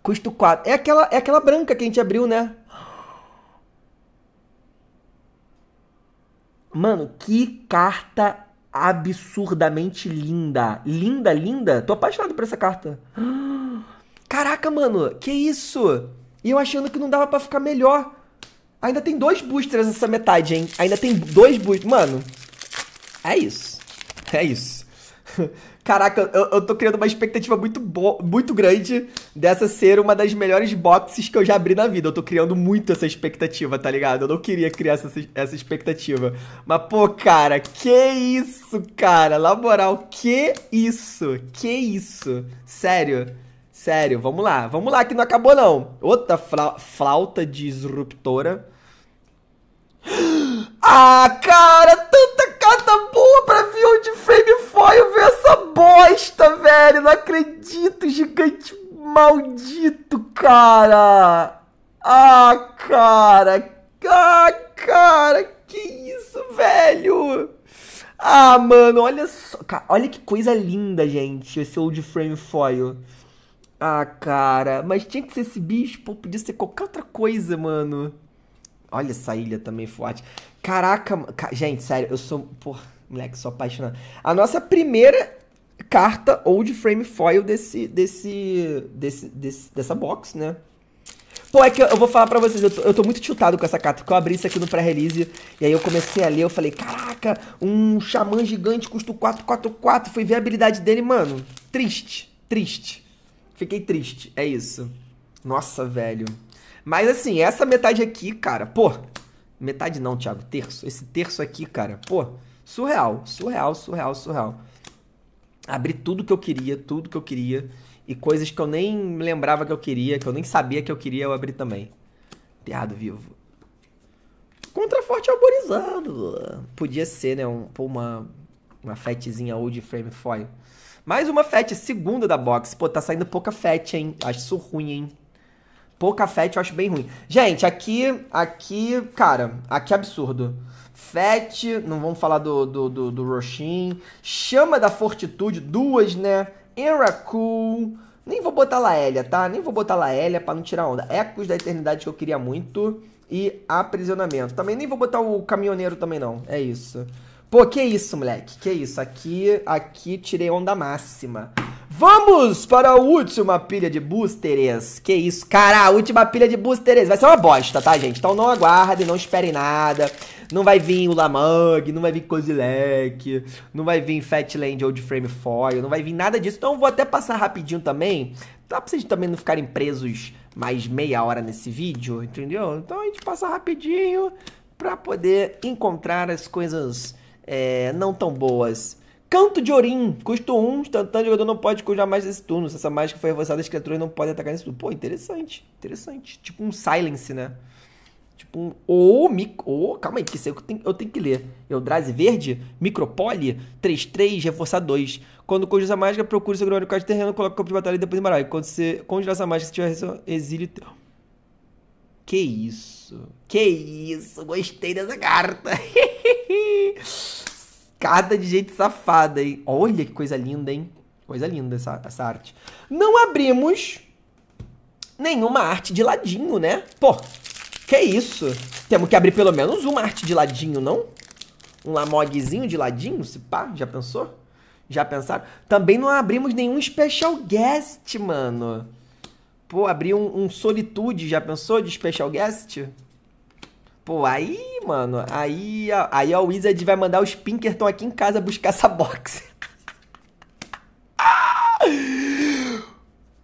Custo 4. É aquela, é aquela branca que a gente abriu, né? Mano, que carta absurdamente linda. Linda, linda. Tô apaixonado por essa carta. Caraca, mano, que isso? E eu achando que não dava para ficar melhor. Ainda tem dois boosters essa metade, hein? Ainda tem dois boosters. Mano, é isso. É isso. [LAUGHS] Caraca, eu, eu tô criando uma expectativa muito, muito grande dessa ser uma das melhores boxes que eu já abri na vida. Eu tô criando muito essa expectativa, tá ligado? Eu não queria criar essa, essa expectativa. Mas, pô, cara, que isso, cara? Na moral, que isso? Que isso? Sério. Sério, vamos lá. Vamos lá, que não acabou, não. Outra fla flauta disruptora. [GASPS] Ah, cara, tanta essa bosta, velho! Não acredito, gigante maldito, cara! Ah, cara! Ah, cara! Que isso, velho! Ah, mano, olha só. Cara, olha que coisa linda, gente. Esse old frame foil. Ah, cara. Mas tinha que ser esse bicho. Pô, podia ser qualquer outra coisa, mano. Olha essa ilha também forte. Caraca, gente, sério, eu sou. Pô, moleque, sou apaixonado. A nossa primeira carta ou de frame foil desse, desse, desse, desse dessa box, né? Pô, é que eu, eu vou falar pra vocês, eu tô, eu tô, muito tiltado com essa carta, porque eu abri isso aqui no pré-release, e aí eu comecei a ler, eu falei, caraca, um xamã gigante custa 444, fui ver a habilidade dele, mano, triste, triste. Fiquei triste, é isso. Nossa, velho. Mas assim, essa metade aqui, cara, pô, metade não, Thiago, terço, esse terço aqui, cara, pô, surreal, surreal, surreal, surreal abri tudo que eu queria, tudo que eu queria. E coisas que eu nem lembrava que eu queria, que eu nem sabia que eu queria, eu abri também. Teado vivo. Contraforte arborizado. Podia ser, né? Um, uma, uma fatzinha old frame foil. Mais uma fat, segunda da box. Pô, tá saindo pouca fat, hein? Acho isso ruim, hein? Pouca fat eu acho bem ruim. Gente, aqui, aqui, cara, aqui é absurdo. Fett, não vamos falar do, do, do, do Roshin. Chama da Fortitude, duas, né? Eracul. Nem vou botar Laélia, tá? Nem vou botar Laélia pra não tirar onda. Ecos da Eternidade que eu queria muito. E Aprisionamento. Também nem vou botar o Caminhoneiro também, não. É isso. Pô, que isso, moleque. Que isso. Aqui, aqui tirei onda máxima. Vamos para a última pilha de boosteres. Que isso, cara, a última pilha de boosteres. Vai ser uma bosta, tá, gente? Então não aguardem, não esperem nada. Não vai vir o Lamug, não vai vir Kozilek, não vai vir Fatland Old Frame Foil, não vai vir nada disso. Então eu vou até passar rapidinho também, tá? Pra vocês também não ficarem presos mais meia hora nesse vídeo, entendeu? Então a gente passa rapidinho pra poder encontrar as coisas é, não tão boas. Canto de Orim, custo 1, um, instantâneo, jogador não pode curar mais desse turno. Se essa mágica foi avançada, as criaturas não podem atacar nesse turno. Pô, interessante, interessante. Tipo um silence, né? Tipo, ou, oh, mic, oh, calma aí, que isso eu tenho, eu tenho que ler. Eldrazi verde, micropole, 3-3, reforçar 2. Quando conjura essa mágica, procura o seu grande de terreno, coloca o campo de batalha e depois embaralha. Quando você conjurar essa mágica, se tiver exílio... Que isso. Que isso. Gostei dessa carta. [LAUGHS] carta de jeito safada, hein? Olha que coisa linda, hein? Coisa linda essa, essa arte. Não abrimos nenhuma arte de ladinho, né? Pô, que isso? Temos que abrir pelo menos uma arte de ladinho, não? Um lamogzinho de ladinho, se pá, já pensou? Já pensaram? Também não abrimos nenhum special guest, mano. Pô, abrir um, um solitude, já pensou? De special guest? Pô, aí, mano, aí, aí a Wizard vai mandar os Pinkerton aqui em casa buscar essa box.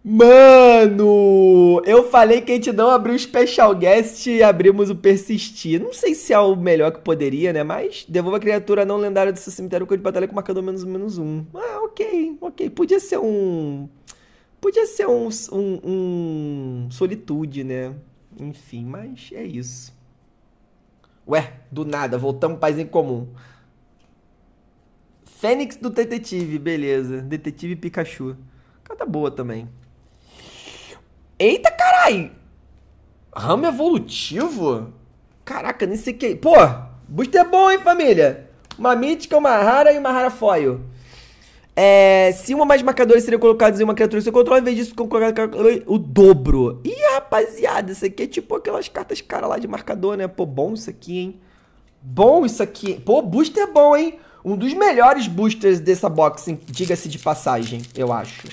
Mano, eu falei que a gente não abriu o Special Guest e abrimos o Persistir. Não sei se é o melhor que poderia, né? Mas devolva a criatura não lendária do seu cemitério com de batalha com marcador menos menos um. Ah, ok, ok. Podia ser um. Podia ser um, um, um. Solitude, né? Enfim, mas é isso. Ué, do nada, voltamos paz em comum. Fênix do Detetive, beleza. Detetive Pikachu. Cada boa também. Eita, carai! Ramo evolutivo? Caraca, nem sei que... Pô, booster é bom, hein, família? Uma mítica, uma rara e uma rara foil. É, se uma mais marcadores seria colocados em uma criatura do seu controle, em vez disso, o dobro. Ih, rapaziada, isso aqui é tipo aquelas cartas cara lá de marcador, né? Pô, bom isso aqui, hein? Bom isso aqui. Pô, booster é bom, hein? Um dos melhores boosters dessa box, diga-se de passagem, eu acho.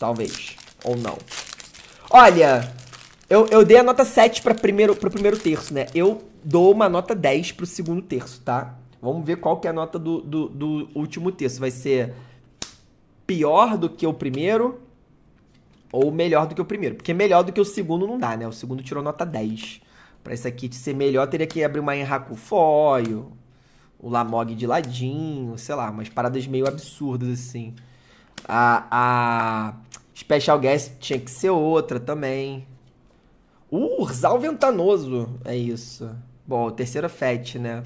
Talvez. Ou não. Olha, eu, eu dei a nota 7 para primeiro, pro primeiro terço, né? Eu dou uma nota 10 pro segundo terço, tá? Vamos ver qual que é a nota do, do, do último terço. Vai ser pior do que o primeiro ou melhor do que o primeiro. Porque melhor do que o segundo não dá, né? O segundo tirou nota 10. Pra esse aqui ser melhor, teria que abrir uma Enracufóio, o Lamog de ladinho, sei lá, umas paradas meio absurdas, assim. A, a Special tipo, Guest tinha que ser outra também. Uh, Ursal Ventanoso. É isso. Bom, terceira Fat, né?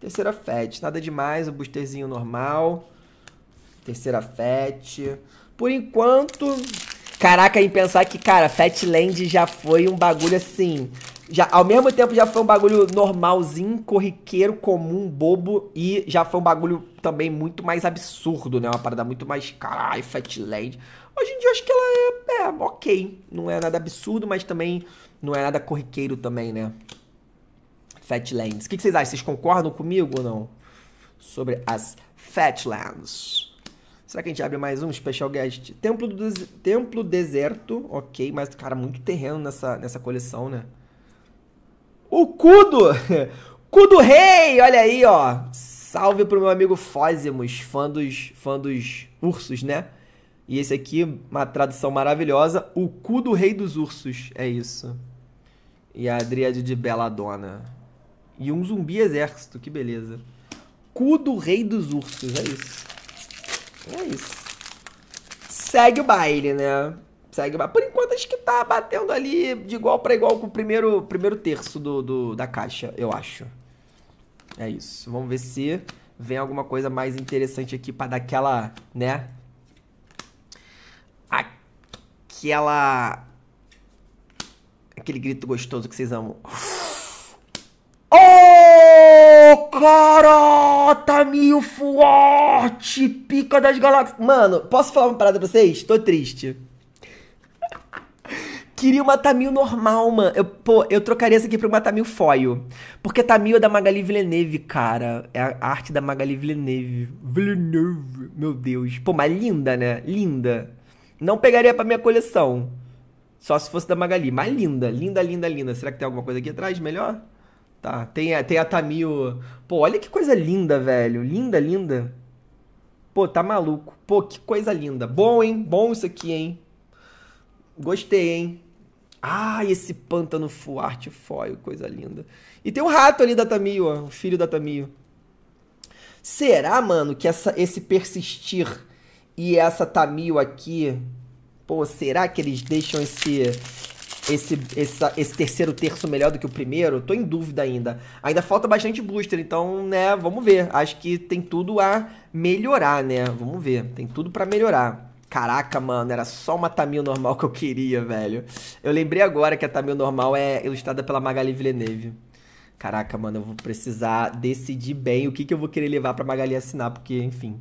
Terceira Fat. Nada demais, o boosterzinho normal. Terceira Fat. Por enquanto. Caraca, em pensar que, cara, Fatland já foi um bagulho assim. Já, ao mesmo tempo já foi um bagulho normalzinho, corriqueiro, comum, bobo. E já foi um bagulho também muito mais absurdo, né? Uma parada muito mais. Caralho, Fatland. Hoje em dia acho que ela é, é ok. Não é nada absurdo, mas também não é nada corriqueiro também, né? Fatlands. O que, vocês acham? Vocês concordam comigo ou não? Sobre as Fatlands. Será que a gente abre mais um Special Guest? Templo, do Des Templo Deserto. Ok, mas, cara, muito terreno nessa, nessa coleção, né? O Cudo! Cudo [LAUGHS] Rei! Olha aí, ó. Salve pro meu amigo Fósimos, fã dos, fã dos ursos, né? E esse aqui, uma tradução maravilhosa, O Cu do Rei dos Ursos. É isso. E a Adriade de Belladonna. E um zumbi exército, que beleza. Cu do Rei dos Ursos, é isso. É isso. Segue o baile, né? Segue o baile. Por enquanto, acho que tá batendo ali de igual para igual com o primeiro, primeiro terço do, do, da caixa, eu acho. É isso. Vamos ver se vem alguma coisa mais interessante aqui para dar aquela, né? que ela. Aquele grito gostoso que vocês amam. Oh, cara, tá forte, pica das galáxias. Mano, posso falar uma parada pra vocês? Tô triste. Queria uma Tamil normal, mano. Eu, pô, eu trocaria essa aqui pra uma Tamil foil. Porque Tamil é da Magali Villeneuve, cara. É a arte da Magali Villeneuve. Villeneuve, meu Deus. Pô, mas linda, né? Linda. Não pegaria para minha coleção. Só se fosse da Magali. Mas linda, linda, linda, linda. Será que tem alguma coisa aqui atrás melhor? Tá, tem, a, tem a Tamil. Pô, olha que coisa linda, velho. Linda, linda. Pô, tá maluco. Pô, que coisa linda. Bom, hein? Bom isso aqui, hein? Gostei, hein? Ah, esse pântano full art foil, coisa linda. E tem um rato ali da Tamil, ó, o filho da Tamil. Será, mano, que essa, esse persistir e essa Tamil aqui, pô, será que eles deixam esse esse, esse terceiro terço melhor do que o primeiro? Tô em dúvida ainda. Ainda falta bastante booster, então, né, vamos ver. Acho que tem tudo a melhorar, né? Vamos ver. Tem tudo para melhorar. Caraca, mano, era só uma Tamil normal que eu queria, velho. Eu lembrei agora que a Tamil normal é ilustrada pela Magali Villeneuve. Caraca, mano, eu vou precisar decidir bem o que, que eu vou querer levar pra Magali assinar, porque, enfim,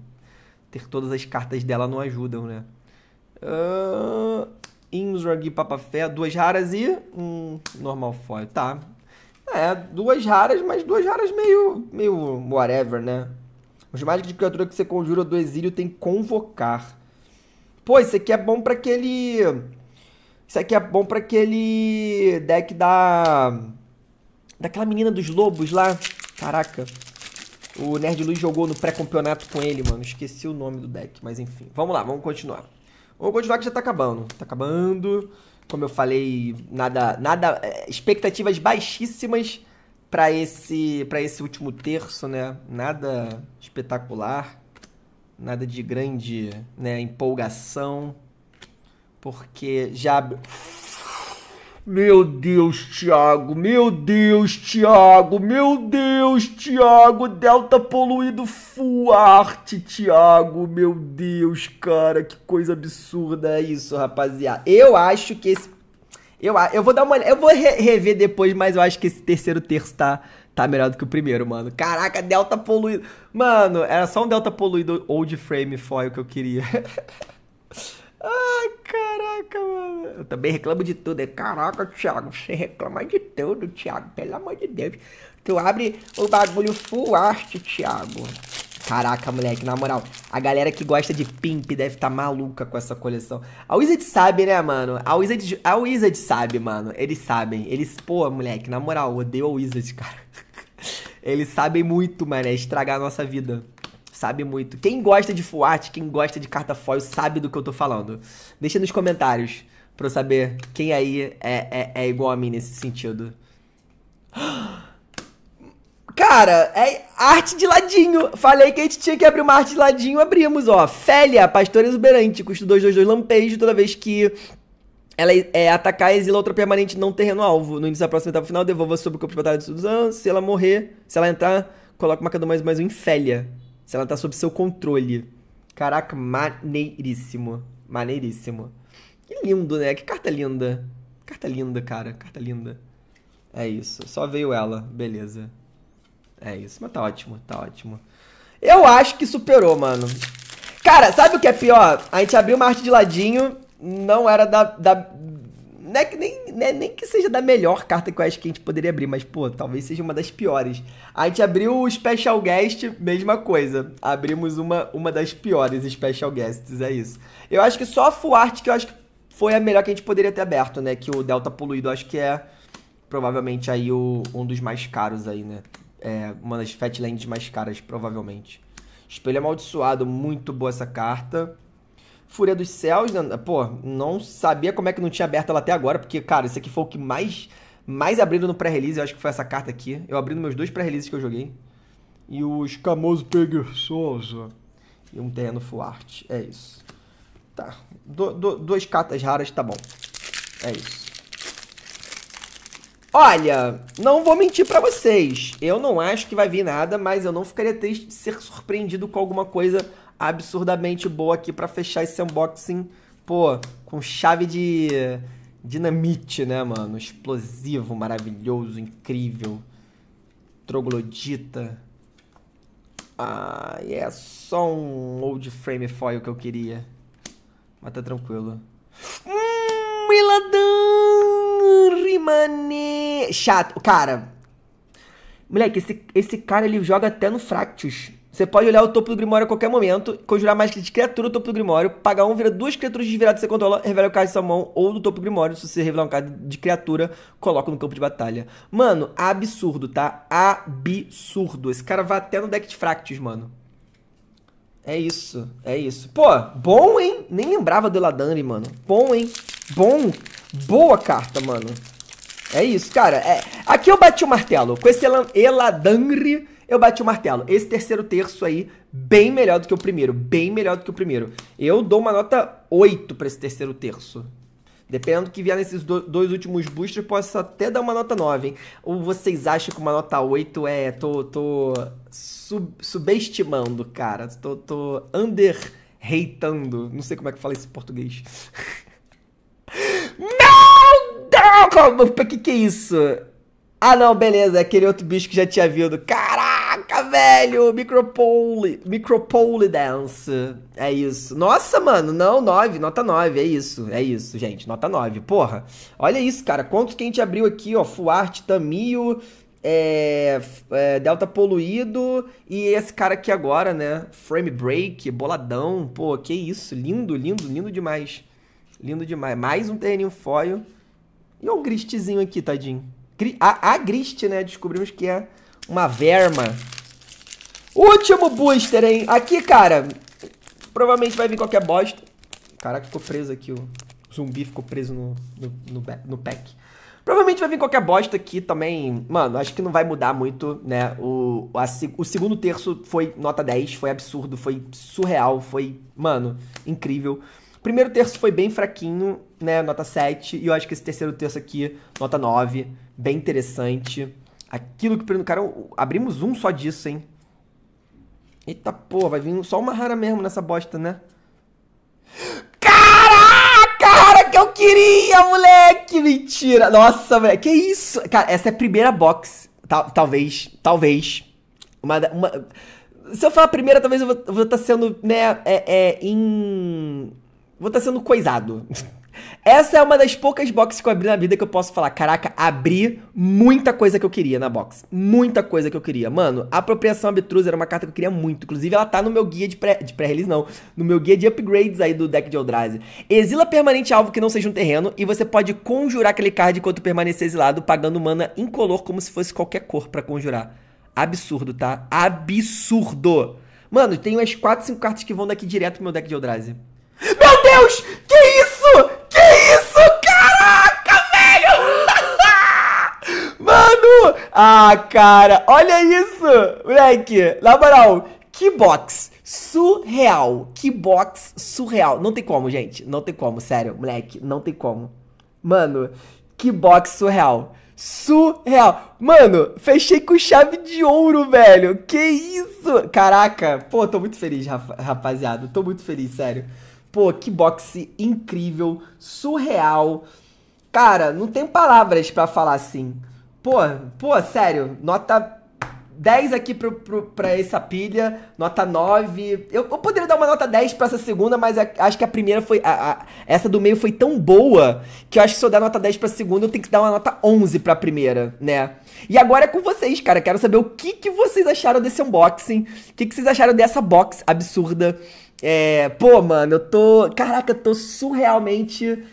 ter todas as cartas dela não ajudam, né? Uh, ah, Inzrag e Papafé, duas raras e um normal foil. Tá. É, duas raras, mas duas raras meio, meio whatever, né? Os mágicos de criatura que você conjura do exílio tem convocar. Pô, isso aqui é bom para aquele... Isso aqui é bom para aquele deck da... Daquela menina dos lobos lá. Caraca. O Nerd Luiz jogou no pré-campeonato com ele, mano. Esqueci o nome do deck, mas enfim. Vamos lá, vamos continuar. Vamos continuar que já tá acabando. Tá acabando. Como eu falei, nada, nada, é, expectativas baixíssimas para esse, para esse último terço, né? Nada espetacular, nada de grande, né, empolgação, porque já meu Deus, Tiago, meu Deus, Tiago, meu Deus, Tiago, Delta poluído fuarte, Tiago, meu Deus, cara, que coisa absurda é isso, rapaziada. Eu acho que esse. Eu, eu vou dar uma Eu vou re rever depois, mas eu acho que esse terceiro terço tá, tá melhor do que o primeiro, mano. Caraca, Delta poluído. Mano, era só um Delta poluído old frame foil que eu queria. [LAUGHS] Ai, caraca, mano. Eu também reclamo de tudo. Né? Caraca, Thiago, você reclama de tudo, Thiago. Pelo amor de Deus. Tu abre o bagulho full art, Thiago. Caraca, moleque, na moral, a galera que gosta de Pimp deve estar tá maluca com essa coleção. A Wizard sabe, né, mano? A Wizard, a Wizard sabe, mano. Eles sabem. Eles, pô, moleque, na moral, odeio a Wizard, [LAUGHS] cara. Eles sabem muito, mano, é estragar a nossa vida sabe muito. Quem gosta de FUAT, quem gosta de carta foil, sabe do que eu tô falando. Deixa nos comentários pra eu saber quem aí é, é, é igual a mim nesse sentido. [GASPS] Cara, é arte de ladinho. Falei que a gente tinha que abrir uma arte de ladinho, abrimos, ó. Félia, pastora exuberante, custo 222 lampejo, toda vez que ela é atacar, exila outra permanente não terreno alvo. No início da próxima etapa final, devolva sobre o campo de batalha de Suzan. Se ela morrer, se ela entrar, coloca o marcador mais mais um em Félia. Se ela tá sob seu controle. Caraca, maneiríssimo. Maneiríssimo. Que lindo, né? Que carta linda. Carta linda, cara. Carta linda. É isso. Só veio ela. Beleza. É isso. Mas tá ótimo, tá ótimo. Eu acho que superou, mano. Cara, sabe o que é pior? A gente abriu uma arte de ladinho, não era da, da não é que nem, né, nem que seja da melhor carta que eu acho que a gente poderia abrir, mas, pô, talvez seja uma das piores. A gente abriu o Special Guest, mesma coisa. Abrimos uma, uma das piores Special Guests, é isso. Eu acho que só a Fuarte que eu acho que foi a melhor que a gente poderia ter aberto, né? Que o Delta Poluído acho que é provavelmente aí o, um dos mais caros aí, né? É, uma das Fatlands mais caras, provavelmente. Espelho Amaldiçoado, muito boa essa carta. Fúria dos Céus, né? pô, não sabia como é que não tinha aberto ela até agora, porque, cara, isso aqui foi o que mais, mais abriram no pré-release, eu acho que foi essa carta aqui. Eu abri nos meus dois pré-releases que eu joguei. E o escamoso preguiçoso. E um terreno fuarte, é isso. Tá, do, do, duas cartas raras, tá bom. É isso. Olha, não vou mentir para vocês. Eu não acho que vai vir nada, mas eu não ficaria triste de ser surpreendido com alguma coisa absurdamente boa aqui para fechar esse unboxing, pô, com chave de dinamite, né, mano? Explosivo, maravilhoso, incrível. Troglodita. Ah, é só um old frame foil que eu queria. Mas tá tranquilo. Hum, Eladan Rimane. Chato. Cara. Moleque, esse, esse cara ele joga até no Fractus. Você pode olhar o topo do Grimório a qualquer momento, conjurar mais de criatura do topo do Grimório, pagar um, vira duas criaturas desviradas que você controla, revela o card de sua mão ou do topo do Grimório. Se você revelar um card de criatura, coloca no campo de batalha. Mano, absurdo, tá? Absurdo. Esse cara vai até no deck de Fractus, mano. É isso, é isso. Pô, bom, hein? Nem lembrava do Eladandri, mano. Bom, hein? Bom. Boa carta, mano. É isso, cara. É... Aqui eu bati o martelo. Com esse Eladandri eu bati o martelo. Esse terceiro terço aí, bem melhor do que o primeiro, bem melhor do que o primeiro. Eu dou uma nota 8 para esse terceiro terço. Dependendo do que vier nesses dois últimos boosters, posso até dar uma nota 9, hein? Ou vocês acham que uma nota 8 é. tô. tô sub, subestimando, cara. Tô, tô reitando. Não sei como é que fala isso em português. não! [LAUGHS] Não! O que, que é isso? Ah, não, beleza. É aquele outro bicho que já tinha vindo. Cara! velho! Micropole, Micropole Dance. É isso. Nossa, mano, não, 9, nota 9, é isso, é isso, gente, nota 9, porra. Olha isso, cara, quantos que a gente abriu aqui, ó, Fuarte, Tamio, é, é, Delta Poluído e esse cara aqui agora, né? Frame Break, Boladão. Pô, que isso. Lindo, lindo, lindo demais. Lindo demais. Mais um terreninho foil. E o um gristezinho aqui, tadinho. A, a griste, né? Descobrimos que é uma verma. Último booster, hein? Aqui, cara, provavelmente vai vir qualquer bosta. Caraca, ficou preso aqui, o zumbi ficou preso no, no, no, no pack. Provavelmente vai vir qualquer bosta aqui também. Mano, acho que não vai mudar muito, né? O, a, o segundo terço foi nota 10, foi absurdo, foi surreal, foi, mano, incrível. Primeiro terço foi bem fraquinho, né? Nota 7. E eu acho que esse terceiro terço aqui, nota 9. Bem interessante. Aquilo que. Cara, abrimos um só disso, hein? Eita porra, vai vir só uma rara mesmo nessa bosta, né? Caraca, cara que eu queria, moleque! Mentira! Nossa, velho que isso? Cara, essa é a primeira box. Tal, talvez, talvez. Uma, uma... Se eu falar a primeira, talvez eu vou estar tá sendo, né, é, é, em... Vou estar tá sendo coisado. Essa é uma das poucas boxes que eu abri na vida que eu posso falar, caraca, abri muita coisa que eu queria na box. Muita coisa que eu queria. Mano, apropriação abstrusa era uma carta que eu queria muito. Inclusive, ela tá no meu guia de pré-release, não. No meu guia de upgrades aí do deck de Eldrazi. Exila permanente alvo que não seja um terreno e você pode conjurar aquele card enquanto permanecer exilado, pagando mana incolor como se fosse qualquer cor para conjurar. Absurdo, tá? Absurdo! Mano, tem umas 4, 5 cartas que vão daqui direto pro meu deck de Eldrazi. Meu Deus! Ah, cara, olha isso, moleque. Na moral, que box surreal. Que box surreal. Não tem como, gente. Não tem como, sério, moleque. Não tem como. Mano, que box surreal. Surreal. Mano, fechei com chave de ouro, velho. Que isso? Caraca. Pô, tô muito feliz, rapaziada. Tô muito feliz, sério. Pô, que boxe incrível, surreal. Cara, não tem palavras para falar assim. Pô, pô, sério, nota 10 aqui pro, pro, pra essa pilha, nota 9. Eu, eu poderia dar uma nota 10 pra essa segunda, mas a, acho que a primeira foi. A, a, essa do meio foi tão boa que eu acho que se eu der nota 10 pra segunda, eu tenho que dar uma nota 11 pra primeira, né? E agora é com vocês, cara. Quero saber o que, que vocês acharam desse unboxing. O que, que vocês acharam dessa box absurda. É, pô, mano, eu tô. Caraca, eu tô surrealmente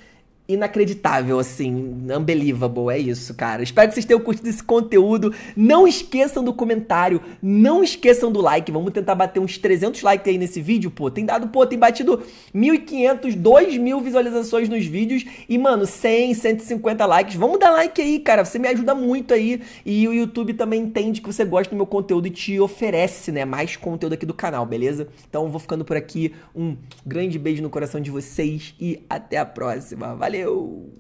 inacreditável, assim, unbelievable, é isso, cara. Espero que vocês tenham curtido esse conteúdo. Não esqueçam do comentário, não esqueçam do like. Vamos tentar bater uns 300 likes aí nesse vídeo, pô. Tem dado, pô, tem batido 1.500, 2.000 visualizações nos vídeos e, mano, 100, 150 likes. Vamos dar like aí, cara. Você me ajuda muito aí e o YouTube também entende que você gosta do meu conteúdo e te oferece, né, mais conteúdo aqui do canal, beleza? Então, vou ficando por aqui. Um grande beijo no coração de vocês e até a próxima. Valeu. Valeu!